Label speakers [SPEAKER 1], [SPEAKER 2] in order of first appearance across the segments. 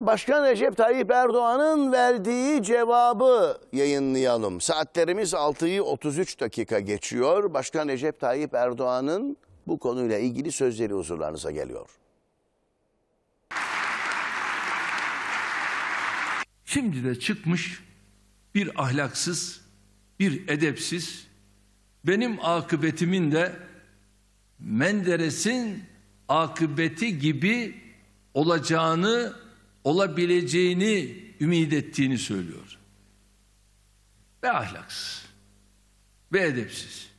[SPEAKER 1] Başkan Recep Tayyip Erdoğan'ın verdiği cevabı yayınlayalım. Saatlerimiz 6'yı 33 dakika geçiyor. Başkan Recep Tayyip Erdoğan'ın bu konuyla ilgili sözleri huzurlarınıza geliyor. Şimdi de çıkmış bir ahlaksız, bir edepsiz, benim akıbetimin de Menderes'in akıbeti gibi olacağını olabileceğini ümit ettiğini söylüyor. Ve ahlaksız. Ve edepsiz.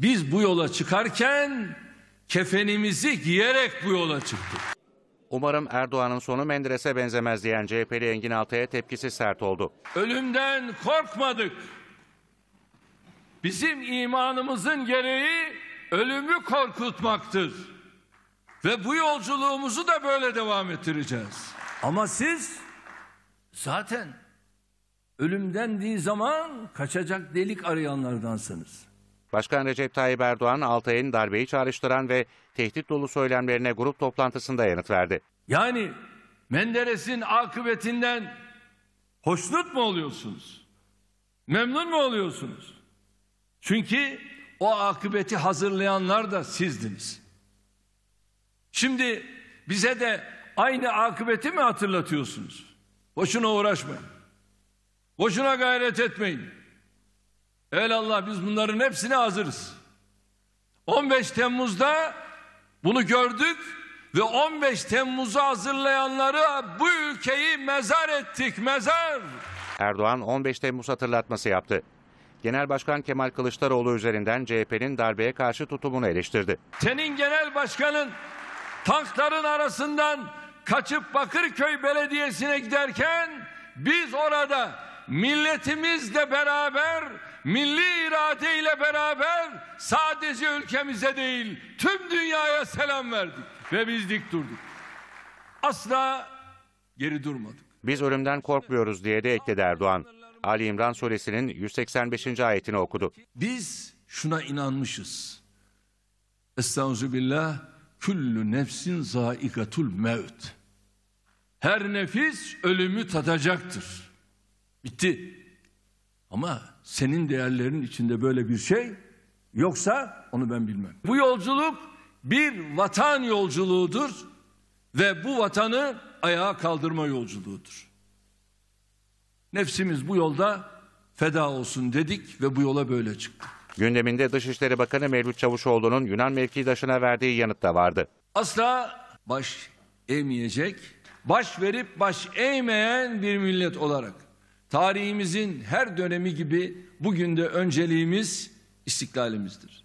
[SPEAKER 1] Biz bu yola çıkarken
[SPEAKER 2] kefenimizi giyerek bu yola çıktık. Umarım Erdoğan'ın sonu Menderes'e benzemez diyen CHP'li Engin Altay'a tepkisi sert oldu.
[SPEAKER 1] Ölümden korkmadık. Bizim imanımızın gereği ölümü korkutmaktır. Ve bu yolculuğumuzu da böyle devam ettireceğiz. Ama siz zaten ölümden dendiği zaman kaçacak delik arayanlardansınız.
[SPEAKER 2] Başkan Recep Tayyip Erdoğan Altay'ın darbeyi çağrıştıran ve tehdit dolu söylemlerine grup toplantısında yanıt verdi. Yani Menderes'in
[SPEAKER 1] akıbetinden hoşnut mu oluyorsunuz? Memnun mu oluyorsunuz? Çünkü o akıbeti hazırlayanlar da sizdiniz. Şimdi bize de aynı akıbeti mi hatırlatıyorsunuz? Boşuna uğraşmayın. Boşuna gayret etmeyin. Evelallah biz bunların hepsine hazırız. 15 Temmuz'da bunu gördük ve 15 Temmuz'u hazırlayanları bu ülkeyi mezar ettik, mezar.
[SPEAKER 2] Erdoğan 15 Temmuz hatırlatması yaptı. Genel Başkan Kemal Kılıçdaroğlu üzerinden CHP'nin darbeye karşı tutumunu eleştirdi. Senin
[SPEAKER 1] genel başkanın tankların arasından kaçıp Bakırköy Belediyesi'ne giderken biz orada milletimizle beraber milli irade ile beraber sadece ülkemize değil tüm dünyaya selam verdik ve biz dik durduk. Asla
[SPEAKER 2] geri durmadık. Biz ölümden korkmuyoruz diye de ekledi Erdoğan. Ali İmran suresinin 185. ayetini okudu. Biz
[SPEAKER 1] şuna inanmışız. Estağfirullah Küllü nefsin zaikatul mevt. Her nefis ölümü tadacaktır. Bitti. Ama senin değerlerin içinde böyle bir şey yoksa onu ben bilmem. Bu yolculuk bir vatan yolculuğudur ve bu vatanı ayağa kaldırma
[SPEAKER 2] yolculuğudur. Nefsimiz bu yolda feda olsun dedik ve bu yola böyle çıktık. Gündeminde Dışişleri Bakanı Mevlüt Çavuşoğlu'nun Yunan mevkidaşına verdiği yanıt da vardı.
[SPEAKER 1] Asla baş eğmeyecek, baş verip baş eğmeyen bir millet olarak tarihimizin her dönemi gibi bugün de önceliğimiz istiklalimizdir.